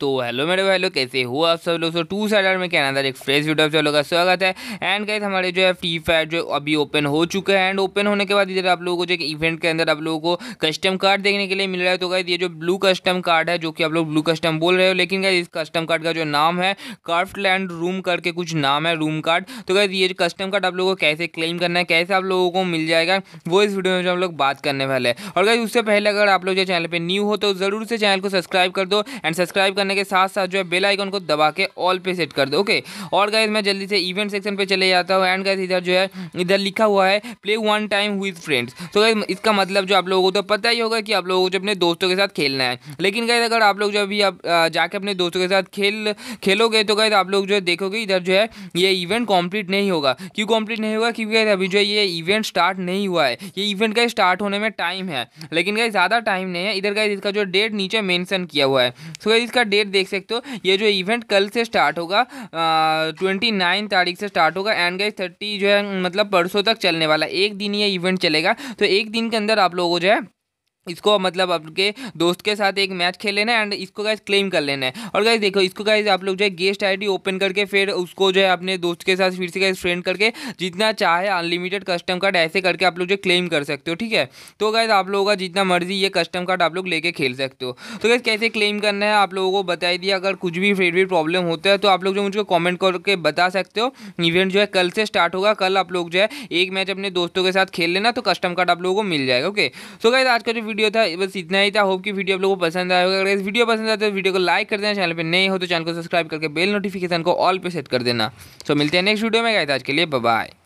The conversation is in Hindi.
तो हेलो मेरे भाई लोग कैसे हो आप सब लोग सो टू सैडर में कहना था एक फ्रेश वीडियो आप सब लोग का स्वागत है एंड गाइस हमारे जो है फ्री फायर जो अभी ओपन हो चुका है एंड ओपन होने के बाद इधर आप लोगों को जो एक इवेंट के अंदर आप लोगों को कस्टम कार्ड देखने के लिए मिल रहा है तो गाइस ये जो ब्लू कस्टम कार्ड है जो कि आप लोग ब्लू कस्टम बोल रहे हो लेकिन क्या इस कस्टम कार्ड का जो नाम है कार्फ्ट लैंड रूम करके कुछ नाम है रूम कार्ड तो गाइस ये कस्टम कार्ड आप लोग को कैसे क्लेम करना है कैसे आप लोगों को मिल जाएगा वो इस वीडियो में जो हम लोग बात करने वाले हैं और गाइस उससे पहले अगर आप लोग जो चैनल पर न्यू हो तो ज़रूर से चैनल को सब्सक्राइब कर दो एंड सब्सक्राइब करने करने के साथ साथ जो है बेल आइकन को दबा के ऑल पे सेट कर दो ओके और गाइज मैं जल्दी से इवेंट सेक्शन पे चले जाता हूँ एंड गाइज इधर जो है इधर लिखा हुआ है play one time with friends तो गाइज इसका मतलब जो आप लोगों को तो पता ही होगा कि आप लोगों को अपने दोस्तों के साथ खेलना है लेकिन गाइज अगर आप लोग जो अभी आप जाके अपने दोस्तों के साथ खेल खेलोगे तो गाइज आप लोग जो है देखोगे इधर जो है ये इवेंट कॉम्प्लीट नहीं होगा क्यों कॉम्प्लीट नहीं होगा क्योंकि अभी जो है ये इवेंट स्टार्ट नहीं हुआ है ये इवेंट का स्टार्ट होने में टाइम है लेकिन गाइज ज़्यादा टाइम नहीं है इधर गाइज इसका जो डेट नीचे मेंशन किया हुआ है सो तो गाइज इसका डेट डेट देख सकते हो ये जो इवेंट कल से स्टार्ट होगा ट्वेंटी नाइन तारीख से स्टार्ट होगा एंड गाइज थर्टी जो है मतलब परसों तक चलने वाला एक दिन ये इवेंट चलेगा तो एक दिन के अंदर आप लोगों को जो है इसको मतलब आपके दोस्त के साथ एक मैच खेल लेना है एंड इसको गाइज क्लेम कर लेना है और गाइज देखो इसको गाइज आप लोग जो है गेस्ट आईडी ओपन करके फिर उसको जो है अपने दोस्त के साथ फिर से गाइज फ्रेंड करके जितना चाहे अनलिमिटेड कस्टम कार्ड ऐसे करके आप लोग जो क्लेम कर सकते हो ठीक है तो गाइज आप लोगों का जितना मर्जी ये कस्टम कार्ड आप लोग लेके खेल सकते हो तो गाइज कैसे क्लेम करना है आप लोगों को बता दिया अगर कुछ भी फिर भी प्रॉब्लम होता है तो आप लोग जो मुझको कॉमेंट करके बता सकते हो इवेंट जो है कल से स्टार्ट होगा कल आप लोग जो है एक मैच अपने दोस्तों के साथ खेल लेना तो कस्टम कार्ड आप लोगों को मिल जाएगा ओके सो गाइज आज का जो वीडियो वीडियो था बस इतना ही था होप की वीडियो आप लोगों को पसंद आया होगा अगर इस वीडियो पसंद है तो वीडियो को लाइक कर देना चैनल पर नए हो तो चैनल को सब्सक्राइब करके बेल नोटिफिकेशन को ऑल पे सेट कर देना सो मिलते हैं नेक्स्ट वीडियो में गाइस आज के लिए बाय